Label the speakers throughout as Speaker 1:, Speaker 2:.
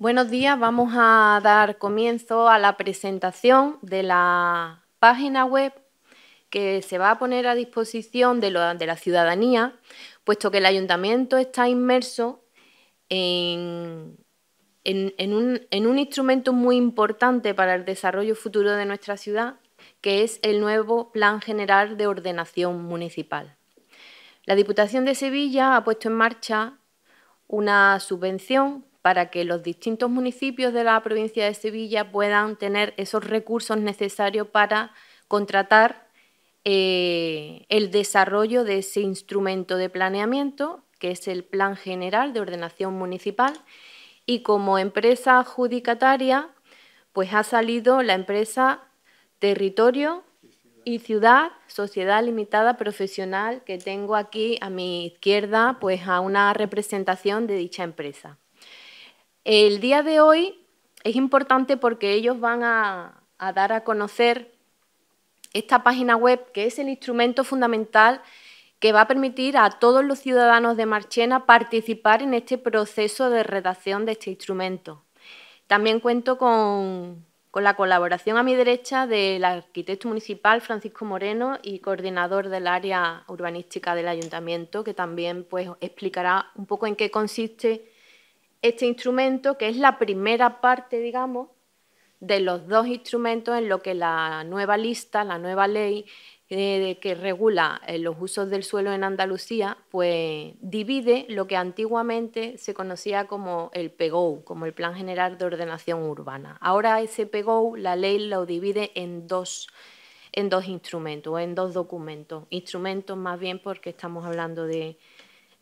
Speaker 1: Buenos días, vamos a dar comienzo a la presentación de la página web que se va a poner a disposición de, la ciudadanía, puesto que el ayuntamiento está inmerso en un instrumento muy importante para el desarrollo futuro de nuestra ciudad, que es el nuevo Plan General de Ordenación Municipal. La Diputación de Sevilla ha puesto en marcha una subvención para que los distintos municipios de la provincia de Sevilla puedan tener esos recursos necesarios para contratar eh, el desarrollo de ese instrumento de planeamiento, que es el Plan General de Ordenación Municipal, y como empresa adjudicataria, pues ha salido la empresa Territorio y Ciudad, Sociedad Limitada Profesional, que tengo aquí a mi izquierda, pues a una representación de dicha empresa. El día de hoy es importante porque ellos van a, dar a conocer esta página web, que es el instrumento fundamental que va a permitir a todos los ciudadanos de Marchena participar en este proceso de redacción de este instrumento. También cuento con, la colaboración a mi derecha del arquitecto municipal Francisco Moreno y coordinador del área urbanística del ayuntamiento, que también pues, explicará un poco en qué consiste este instrumento, que es la primera parte, digamos, de los dos instrumentos en lo que la nueva lista, la nueva ley eh, que regula eh, los usos del suelo en Andalucía, pues divide lo que antiguamente se conocía como el PEGOU, como el Plan General de Ordenación Urbana. Ahora ese PEGOU, la ley lo divide en dos, en dos instrumentos, en dos documentos. Instrumentos más bien porque estamos hablando de,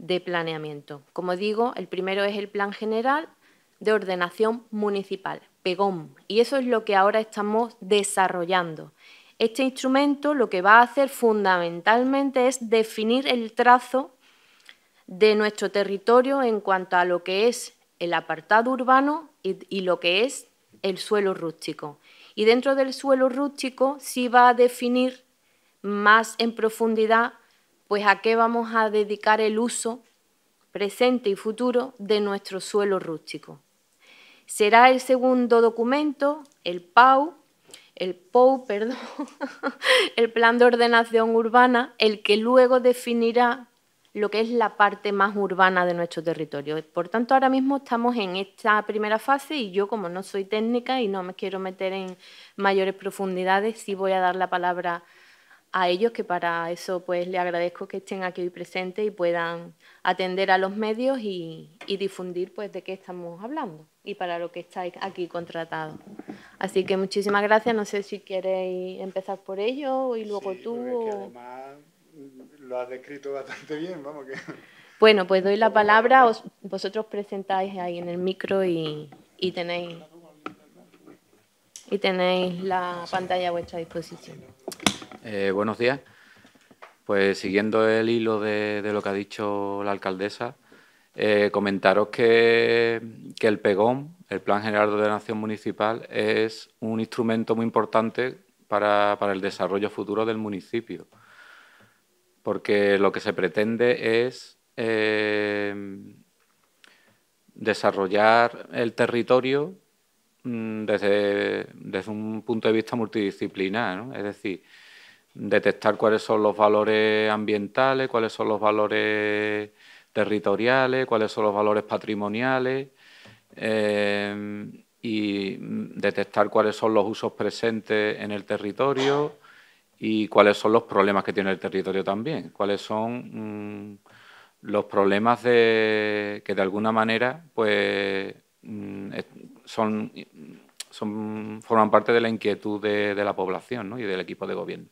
Speaker 1: de planeamiento. Como digo, el primero es el Plan General de Ordenación Municipal, PEGOM, y eso es lo que ahora estamos desarrollando. Este instrumento lo que va a hacer fundamentalmente es definir el trazo de nuestro territorio en cuanto a lo que es el apartado urbano y, y lo que es el suelo rústico. Y dentro del suelo rústico sí va a definir más en profundidad pues a qué vamos a dedicar el uso presente y futuro de nuestro suelo rústico. Será el segundo documento, el PAU, el POU, perdón, el Plan de Ordenación Urbana, el que luego definirá lo que es la parte más urbana de nuestro territorio. Por tanto, ahora mismo estamos en esta primera fase y yo, como no soy técnica y no me quiero meter en mayores profundidades, sí voy a dar la palabra a a ellos, que para eso pues le agradezco que estén aquí hoy presentes y puedan atender a los medios y, y, difundir pues de qué estamos hablando y para lo que estáis aquí contratados. Así que muchísimas gracias, no sé si queréis empezar por ello y luego tú. O... además lo has descrito
Speaker 2: bastante bien, vamos que.
Speaker 1: Bueno, pues doy la palabra, vosotros presentáis ahí en el micro y, y tenéis y tenéis la pantalla a vuestra disposición.
Speaker 3: Eh, buenos días. Pues siguiendo el hilo de, lo que ha dicho la alcaldesa, eh, comentaros que, el PEGOM, el Plan General de Ordenación Municipal, es un instrumento muy importante para, el desarrollo futuro del municipio, porque lo que se pretende es eh, desarrollar el territorio mm, desde, un punto de vista multidisciplinar, es decir, detectar cuáles son los valores ambientales, cuáles son los valores territoriales, cuáles son los valores patrimoniales eh, y detectar cuáles son los usos presentes en el territorio y cuáles son los problemas que tiene el territorio también, cuáles son mm, los problemas que de alguna manera pues, mm, son, forman parte de la inquietud de, la población y del equipo de gobierno.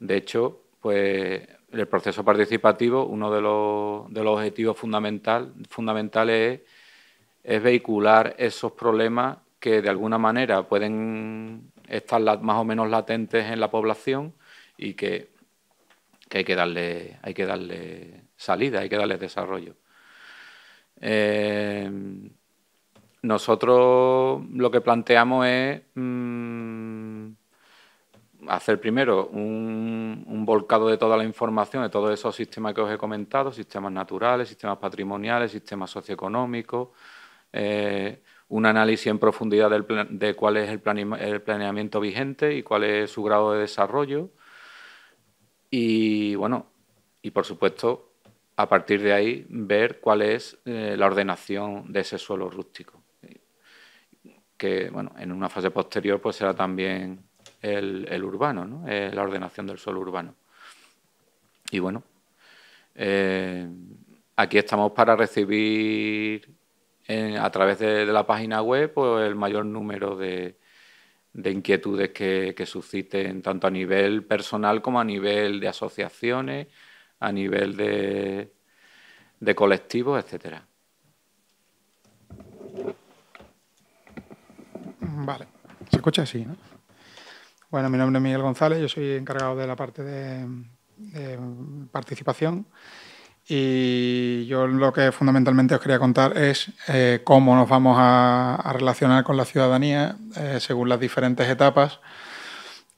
Speaker 3: De hecho, pues el proceso participativo, uno de los, objetivos fundamentales es, vehicular esos problemas que de alguna manera pueden estar más o menos latentes en la población y que, hay, que darle, hay que darle salida, hay que darle desarrollo. Eh, nosotros lo que planteamos es mm, hacer primero un, volcado de toda la información, de todos esos sistemas que os he comentado, sistemas naturales, sistemas patrimoniales, sistemas socioeconómicos, eh, un análisis en profundidad del de cuál es el, planeamiento vigente y cuál es su grado de desarrollo. Y bueno, y por supuesto, a partir de ahí, ver cuál es eh, la ordenación de ese suelo rústico. Que bueno, en una fase posterior pues será también el, urbano, eh, la ordenación del suelo urbano. Y bueno, eh, aquí estamos para recibir a través de, la página web pues, el mayor número de, inquietudes que, susciten, tanto a nivel personal como a nivel de asociaciones, a nivel de, de colectivos, etcétera.
Speaker 4: Vale, se escucha así, ¿no? Bueno, mi nombre es Miguel González, yo soy encargado de la parte de, participación y yo lo que fundamentalmente os quería contar es eh, cómo nos vamos a, relacionar con la ciudadanía eh, según las diferentes etapas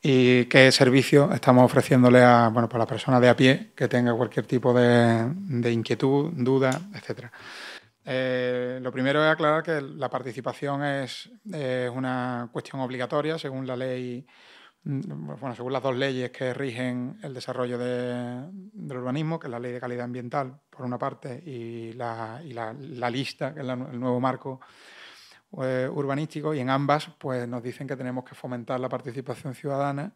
Speaker 4: y qué servicio estamos ofreciéndole a, bueno, para pues la persona de a pie que tenga cualquier tipo de, inquietud, duda, etc. Eh, lo primero es aclarar que la participación es una cuestión obligatoria según la ley Mm, bueno, según las dos leyes que rigen el desarrollo del urbanismo, que es la ley de calidad ambiental, por una parte, y la, lista, que es el nuevo marco eh, urbanístico, y en ambas pues, nos dicen que tenemos que fomentar la participación ciudadana,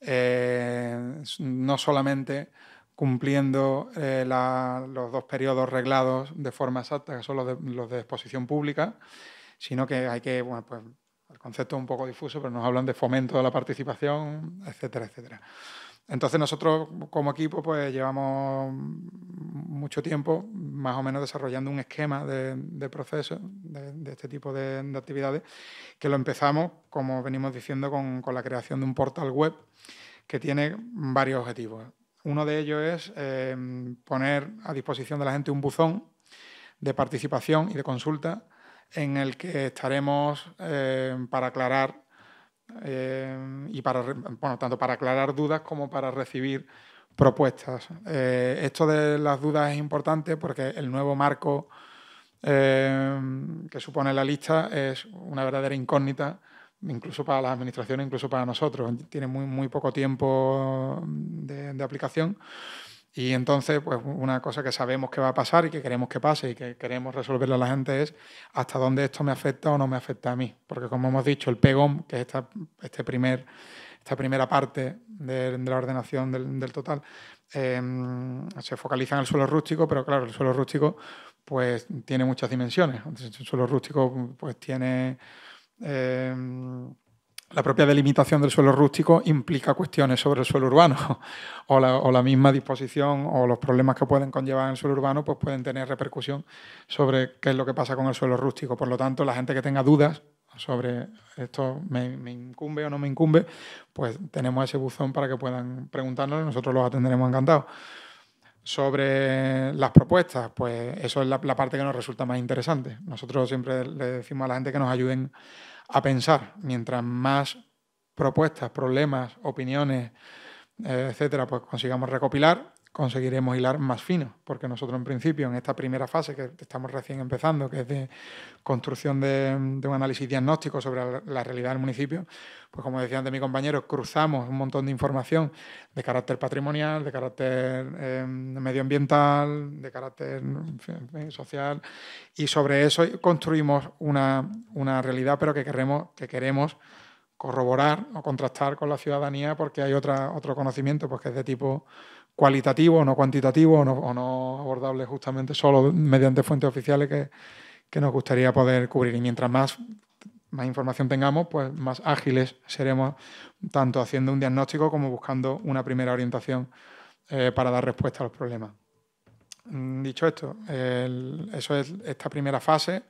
Speaker 4: eh, no solamente cumpliendo eh, los dos periodos reglados de forma exacta, que son los de, exposición pública, sino que hay que pues, el concepto es un poco difuso, pero nos hablan de fomento de la participación, etcétera, etcétera. Entonces nosotros como equipo pues llevamos mucho tiempo más o menos desarrollando un esquema de, proceso de, este tipo de, actividades que lo empezamos, como venimos diciendo, con, la creación de un portal web que tiene varios objetivos. Uno de ellos es eh, poner a disposición de la gente un buzón de participación y de consulta en el que estaremos eh, para aclarar eh, y para bueno, tanto para aclarar dudas como para recibir propuestas. Eh, esto de las dudas es importante porque el nuevo marco que supone la lista es una verdadera incógnita incluso para las administraciones, incluso para nosotros. Tiene muy, poco tiempo de aplicación. Y entonces, pues una cosa que sabemos que va a pasar y que queremos que pase y que queremos resolverle a la gente es hasta dónde esto me afecta o no me afecta a mí. Porque como hemos dicho, el PEGOM, que es esta, este primer, esta primera parte de, la ordenación del, total, em, se focaliza en el suelo rústico, pero claro, el suelo rústico pues tiene muchas dimensiones. El suelo rústico pues tiene... Em, la propia delimitación del suelo rústico implica cuestiones sobre el suelo urbano o la, misma disposición o los problemas que pueden conllevar el suelo urbano pues pueden tener repercusión sobre qué es lo que pasa con el suelo rústico. Por lo tanto, la gente que tenga dudas sobre esto me, incumbe o no me incumbe, pues tenemos ese buzón para que puedan preguntarnos nosotros los atenderemos encantados. Sobre las propuestas, pues eso es la, la parte que nos resulta más interesante. Nosotros siempre le decimos a la gente que nos ayuden a pensar. Mientras más propuestas, problemas, opiniones, eh, etcétera, pues consigamos recopilar, conseguiremos hilar más fino, porque nosotros en principio, en esta primera fase que estamos recién empezando, que es de construcción de, un análisis diagnóstico sobre la, realidad del municipio, pues como decían antes mi compañero, cruzamos un montón de información de carácter patrimonial, de carácter em, medioambiental, de carácter social, y sobre eso construimos una, realidad, pero que queremos, que queremos corroborar o contrastar con la ciudadanía porque hay otra, otro conocimiento pues, que es de tipo cualitativo, no cuantitativo, o no, abordable justamente solo mediante fuentes oficiales que, que, nos gustaría poder cubrir. Y mientras más, más información tengamos, pues más ágiles seremos tanto haciendo un diagnóstico como buscando una primera orientación eh, para dar respuesta a los problemas. Mm, dicho esto, eso es esta primera fase.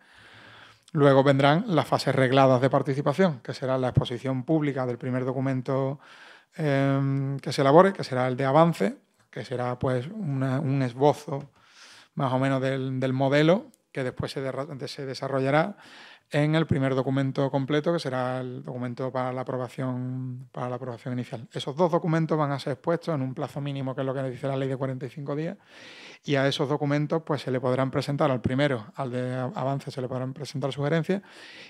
Speaker 4: Luego vendrán las fases regladas de participación, que será la exposición pública del primer documento em, que se elabore, que será el de avance, que será pues un esbozo más o menos del modelo que después se, desarrollará en el primer documento completo, que será el documento para la aprobación, para la aprobación inicial. Esos dos documentos van a ser expuestos en un plazo mínimo, que es lo que dice la ley de 45 días, y a esos documentos pues, se le podrán presentar, al primero, al de avance, se le podrán presentar sugerencias,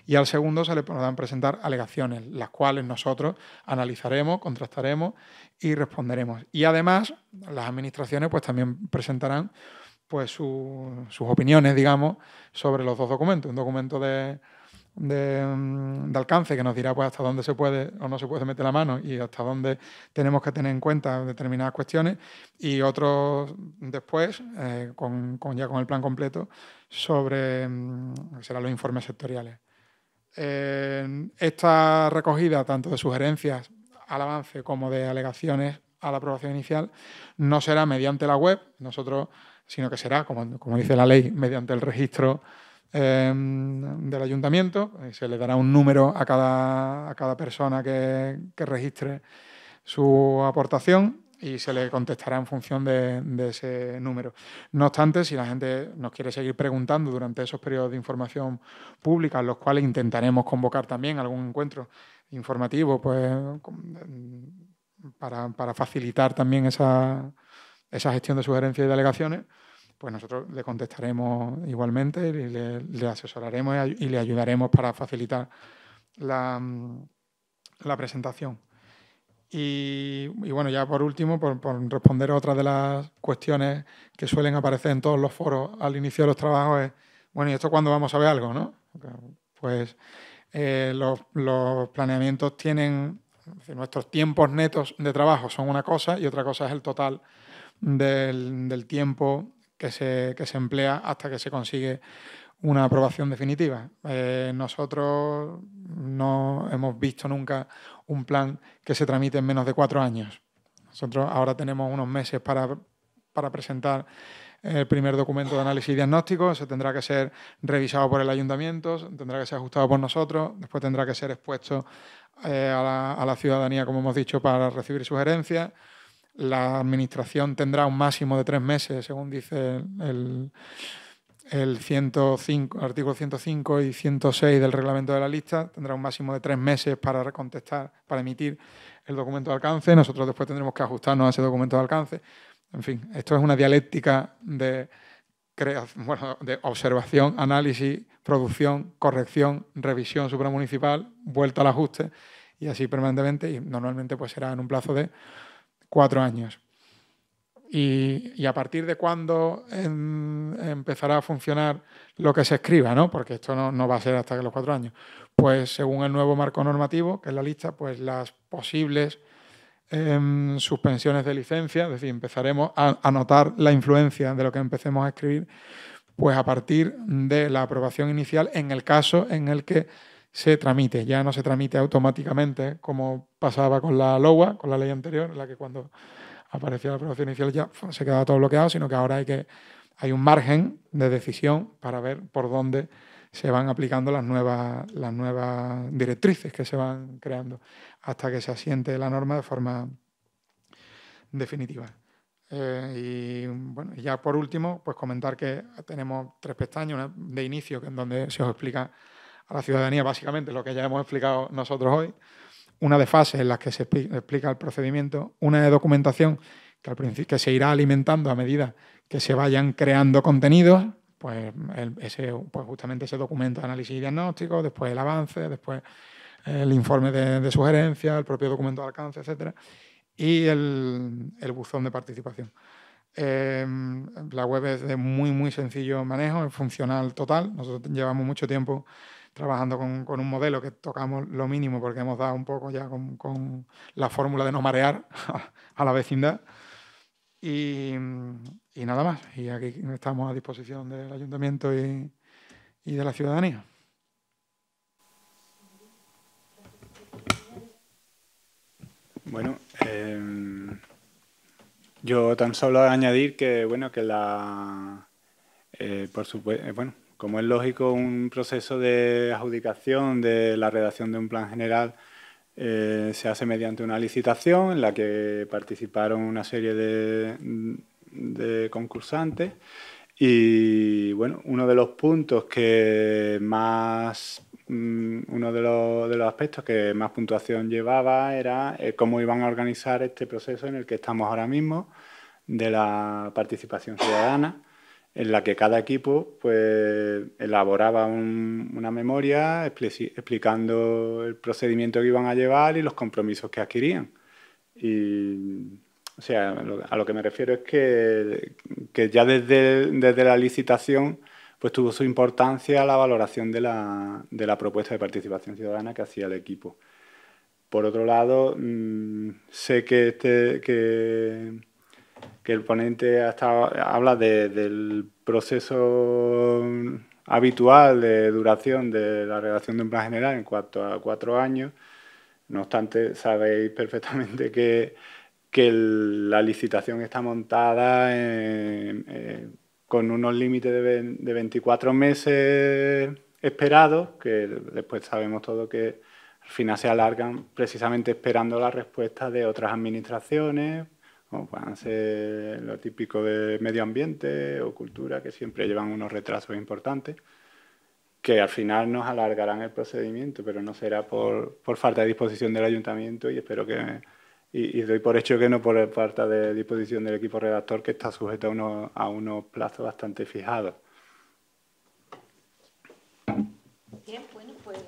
Speaker 4: y al segundo se le podrán presentar alegaciones, las cuales nosotros analizaremos, contrastaremos y responderemos. Y además, las administraciones pues, también presentarán pues sus opiniones, digamos, sobre los dos documentos. Un documento de, mm, alcance que nos dirá pues, hasta dónde se puede o no se puede meter la mano y hasta dónde tenemos que tener en cuenta determinadas cuestiones y otros después, eh, con, ya con el plan completo, sobre mm, serán los informes sectoriales. esta recogida tanto de sugerencias al avance como de alegaciones a la aprobación inicial no será mediante la web. Nosotros sino que será, como, dice la ley, mediante el registro em, del ayuntamiento. Eh, se le dará un número a cada, a cada persona que, registre su aportación y se le contestará en función de, de, ese número. No obstante, si la gente nos quiere seguir preguntando durante esos periodos de información pública, en los cuales intentaremos convocar también algún encuentro informativo, pues em, para, para facilitar también esa, esa gestión de sugerencias y delegaciones, pues nosotros le contestaremos igualmente y le, asesoraremos y le ayudaremos para facilitar la, presentación. Y, bueno, ya por último, por, responder a otra de las cuestiones que suelen aparecer en todos los foros al inicio de los trabajos es, bueno, ¿y esto cuándo vamos a ver algo? ¿no? Pues eh, los, planeamientos tienen, nuestros tiempos netos de trabajo son una cosa y otra cosa es el total del, tiempo que se, emplea hasta que se consigue una aprobación definitiva. Eh, nosotros no hemos visto nunca un plan que se tramite en menos de cuatro años. Nosotros ahora tenemos unos meses para, presentar el primer documento de análisis y diagnóstico, se tendrá que ser revisado por el ayuntamiento, tendrá que ser ajustado por nosotros, después tendrá que ser expuesto eh, a la ciudadanía, como hemos dicho, para recibir sugerencias la administración tendrá un máximo de tres meses, según dice el, 105, artículo 105 y 106 del reglamento de la lista, tendrá un máximo de tres meses para contestar, para emitir el documento de alcance. Nosotros después tendremos que ajustarnos a ese documento de alcance. En fin, esto es una dialéctica de, de observación, análisis, producción, corrección, revisión supramunicipal, vuelta al ajuste y así permanentemente y normalmente pues será en un plazo de cuatro años. Y, a partir de cuándo empezará a funcionar lo que se escriba, ¿no? porque esto no, va a ser hasta que los cuatro años. Pues según el nuevo marco normativo, que es la lista, pues las posibles em, suspensiones de licencia, es decir, empezaremos a, a, notar la influencia de lo que empecemos a escribir, pues a partir de la aprobación inicial, en el caso en el que se tramite, ya no se tramite automáticamente como pasaba con la LOA, con la ley anterior, en la que cuando aparecía la aprobación inicial ya se quedaba todo bloqueado, sino que ahora hay, que, hay un margen de decisión para ver por dónde se van aplicando las nuevas, las nuevas directrices que se van creando hasta que se asiente la norma de forma definitiva. Eh, y bueno, ya por último, pues comentar que tenemos tres pestañas, de inicio, en donde se os explica a la ciudadanía, básicamente lo que ya hemos explicado nosotros hoy, una de fases en las que se explica el procedimiento, una de documentación que, al principio, que se irá alimentando a medida que se vayan creando contenidos, pues, pues justamente ese documento de análisis y diagnóstico, después el avance, después el informe de, sugerencia, el propio documento de alcance, etcétera, y el, buzón de participación. Em, la web es de muy, muy sencillo manejo, es funcional total. Nosotros llevamos mucho tiempo trabajando con, un modelo que tocamos lo mínimo porque hemos dado un poco ya con, la fórmula de no marear a la vecindad. Y, nada más. Y aquí estamos a disposición del ayuntamiento y, de la ciudadanía.
Speaker 2: Bueno, em, yo tan solo añadir que, bueno, que la, eh, por supuesto, eh, bueno, como es lógico, un proceso de adjudicación de la redacción de un plan general eh, se hace mediante una licitación en la que participaron una serie de, concursantes y bueno, uno de los puntos que más mm, uno de los, aspectos que más puntuación llevaba era eh, cómo iban a organizar este proceso en el que estamos ahora mismo de la participación ciudadana en la que cada equipo pues, elaboraba una memoria explicando el procedimiento que iban a llevar y los compromisos que adquirían. Y, o sea, a lo que me refiero es que, ya desde, desde, la licitación pues, tuvo su importancia la valoración de la, propuesta de participación ciudadana que hacía el equipo. Por otro lado, mm, sé que, este, que que el ponente habla del proceso habitual de duración de la redacción de un plan general en cuanto a cuatro años. No obstante, sabéis perfectamente que, que la licitación está montada con unos límites de, de 24 meses esperados, que después sabemos todo que al final se alargan precisamente esperando la respuesta de otras administraciones, puedan ser lo típico de medio ambiente o cultura, que siempre llevan unos retrasos importantes, que al final nos alargarán el procedimiento, pero no será por, falta de disposición del ayuntamiento y espero que... Y, doy por hecho que no por falta de disposición del equipo redactor, que está sujeto a, a unos plazos bastante fijados.
Speaker 1: Bien, bueno, pues...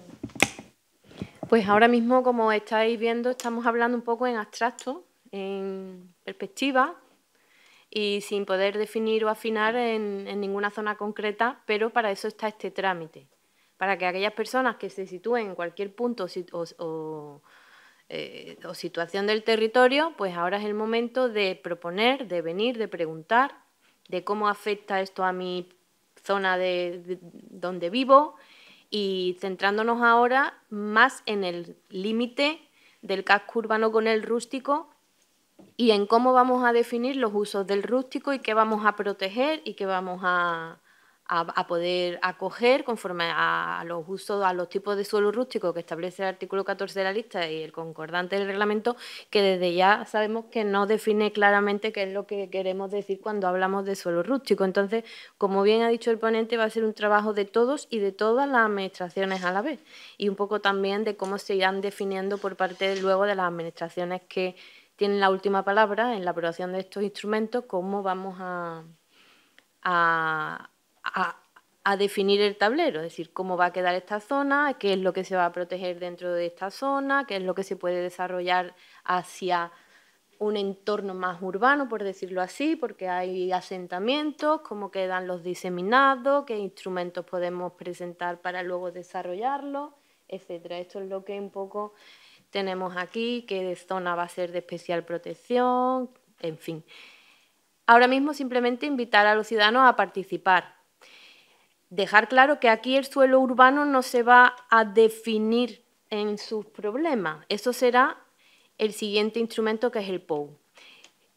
Speaker 1: Pues ahora mismo, como estáis viendo, estamos hablando un poco en abstracto, en perspectiva y sin poder definir o afinar en, ninguna zona concreta, pero para eso está este trámite, para que aquellas personas que se sitúen en cualquier punto eh, o, situación del territorio, pues ahora es el momento de proponer, de venir, de preguntar, de cómo afecta esto a mi zona donde vivo y centrándonos ahora más en el límite del casco urbano con el rústico y en cómo vamos a definir los usos del rústico y qué vamos a proteger y qué vamos a, poder acoger conforme a, los usos, a los tipos de suelo rústico que establece el artículo 14 de la lista y el concordante del reglamento, que desde ya sabemos que no define claramente qué es lo que queremos decir cuando hablamos de suelo rústico. Entonces, como bien ha dicho el ponente, va a ser un trabajo de todos y de todas las administraciones a la vez, y un poco también de cómo se irán definiendo por parte luego de las administraciones que tienen la última palabra en la aprobación de estos instrumentos, cómo vamos a, a, definir el tablero, es decir, cómo va a quedar esta zona, qué es lo que se va a proteger dentro de esta zona, qué es lo que se puede desarrollar hacia un entorno más urbano, por decirlo así, porque hay asentamientos, cómo quedan los diseminados, qué instrumentos podemos presentar para luego desarrollarlos, etcétera. Esto es lo que un poco tenemos aquí, qué zona va a ser de especial protección, en fin. Ahora mismo simplemente invitar a los ciudadanos a participar. Dejar claro que aquí el suelo urbano no se va a definir en sus problemas. Eso será el siguiente instrumento que es el POU.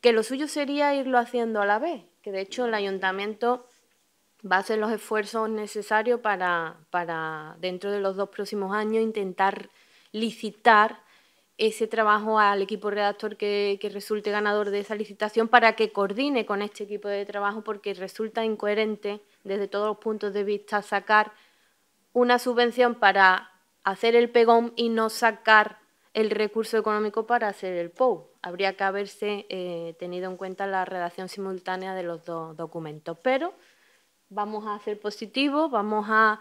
Speaker 1: Que lo suyo sería irlo haciendo a la vez, que de hecho el ayuntamiento va a hacer los esfuerzos necesarios para, para dentro de los dos próximos años intentar licitar ese trabajo al equipo redactor que, resulte ganador de esa licitación para que coordine con este equipo de trabajo porque resulta incoherente desde todos los puntos de vista sacar una subvención para hacer el pegón y no sacar el recurso económico para hacer el POU. Habría que haberse eh, tenido en cuenta la redacción simultánea de los dos documentos. Pero vamos a ser positivo, vamos a,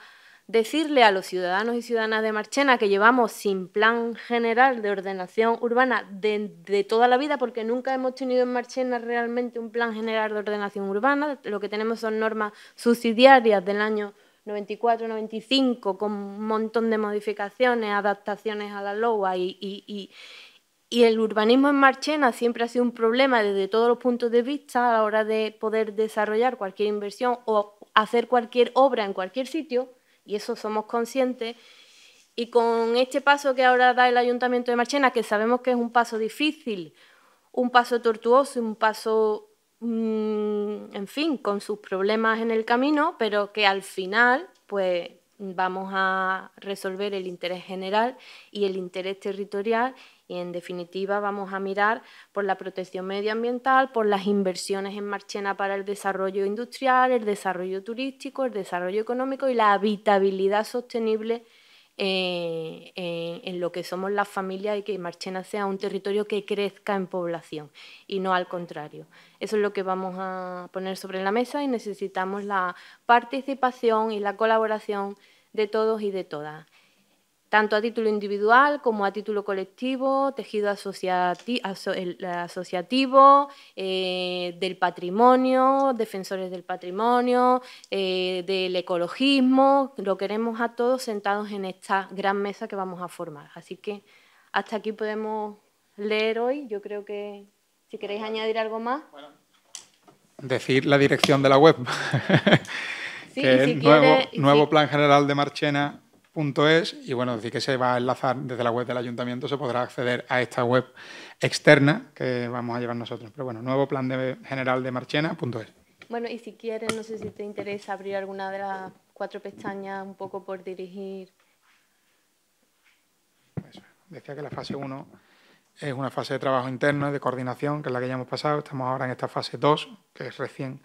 Speaker 1: decirle a los ciudadanos y ciudadanas de Marchena que llevamos sin plan general de ordenación urbana de, toda la vida, porque nunca hemos tenido en Marchena realmente un plan general de ordenación urbana, lo que tenemos son normas subsidiarias del año 94, 95, con un montón de modificaciones, adaptaciones a la LOA y el urbanismo en Marchena siempre ha sido un problema desde todos los puntos de vista a la hora de poder desarrollar cualquier inversión o hacer cualquier obra en cualquier sitio, y eso somos conscientes. Y con este paso que ahora da el Ayuntamiento de Marchena, que sabemos que es un paso difícil, un paso tortuoso, un paso, mm, en fin, con sus problemas en el camino, pero que al final, pues vamos a resolver el interés general y el interés territorial y en definitiva vamos a mirar por la protección medioambiental, por las inversiones en Marchena para el desarrollo industrial, el desarrollo turístico, el desarrollo económico y la habitabilidad sostenible eh, eh, en, lo que somos las familias y que Marchena sea un territorio que crezca en población y no al contrario. Eso es lo que vamos a poner sobre la mesa y necesitamos la participación y la colaboración de todos y de todas tanto a título individual como a título colectivo, tejido asociativo, eh, del patrimonio, defensores del patrimonio, eh, del ecologismo, lo queremos a todos sentados en esta gran mesa que vamos a formar. Así que hasta aquí podemos leer hoy, yo creo que si queréis añadir algo más. Bueno,
Speaker 4: decir la dirección de la web. sí, si nuevo, plan general de Marchena es y bueno, decir que se va a enlazar desde la web del ayuntamiento, se podrá acceder a esta web externa que vamos a llevar nosotros. Pero bueno, nuevo plan de, general de marchena.es.
Speaker 1: Bueno, y si quieres, no sé si te interesa abrir alguna de las cuatro pestañas un poco por dirigir.
Speaker 4: Decía que la fase 1 es una fase de trabajo interno, de coordinación, que es la que ya hemos pasado. Estamos ahora en esta fase 2, que recién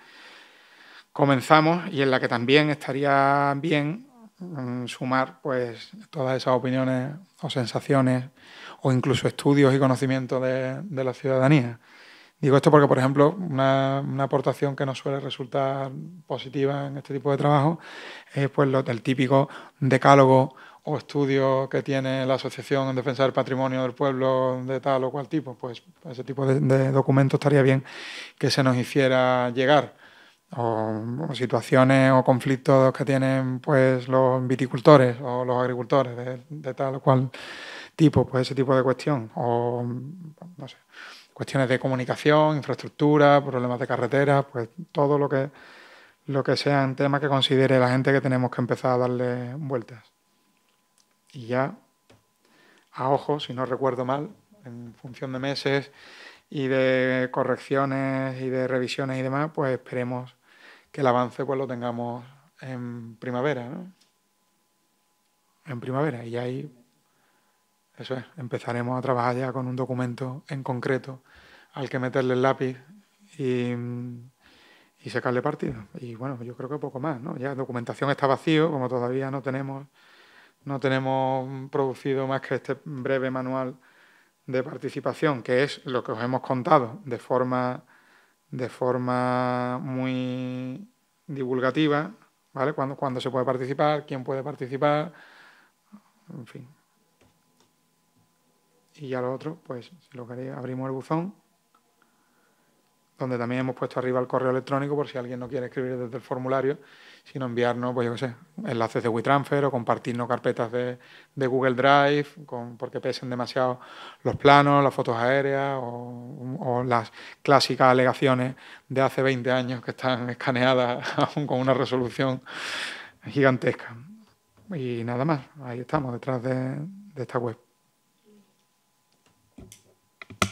Speaker 4: comenzamos y en la que también estaría bien Mm, sumar pues todas esas opiniones o sensaciones o incluso estudios y conocimientos de, la ciudadanía. Digo esto porque, por ejemplo, una, aportación que no suele resultar positiva en este tipo de trabajo es pues lo, el típico decálogo o estudio que tiene la Asociación en Defensa del Patrimonio del Pueblo de tal o cual tipo. Pues ese tipo de, de estaría bien que se nos hiciera llegar o, situaciones o conflictos que tienen pues los viticultores o los agricultores de, tal o cual tipo, pues ese tipo de cuestión, o no sé, cuestiones de comunicación, infraestructura, problemas de carretera, pues todo lo que lo que sean temas que considere la gente que tenemos que empezar a darle vueltas. Y ya, a ojo, si no recuerdo mal, en función de meses y de correcciones y de revisiones y demás, pues esperemos que el avance pues lo tengamos en primavera, ¿no? En primavera, y ahí, eso es, empezaremos a trabajar ya con un documento en concreto al que meterle el lápiz y, y sacarle partido. Y bueno, yo creo que poco más, ¿no? Ya documentación está vacío, como todavía no tenemos, no tenemos producido más que este breve manual de participación, que es lo que os hemos contado de forma, de forma muy divulgativa, ¿vale? cuando cuándo se puede participar, quién puede participar, en fin. Y ya lo otro, pues si lo queréis, abrimos el buzón donde también hemos puesto arriba el correo electrónico por si alguien no quiere escribir desde el formulario, sino enviarnos, pues yo qué sé, enlaces de WeTransfer o compartirnos carpetas de, Google Drive, con, porque pesen demasiado los planos, las fotos aéreas o, las clásicas alegaciones de hace 20 años que están escaneadas aún con una resolución gigantesca. Y nada más, ahí estamos detrás de esta web.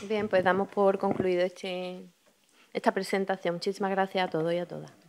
Speaker 1: Bien, pues damos por concluido este esta presentación. Muchísimas gracias a todos y a todas.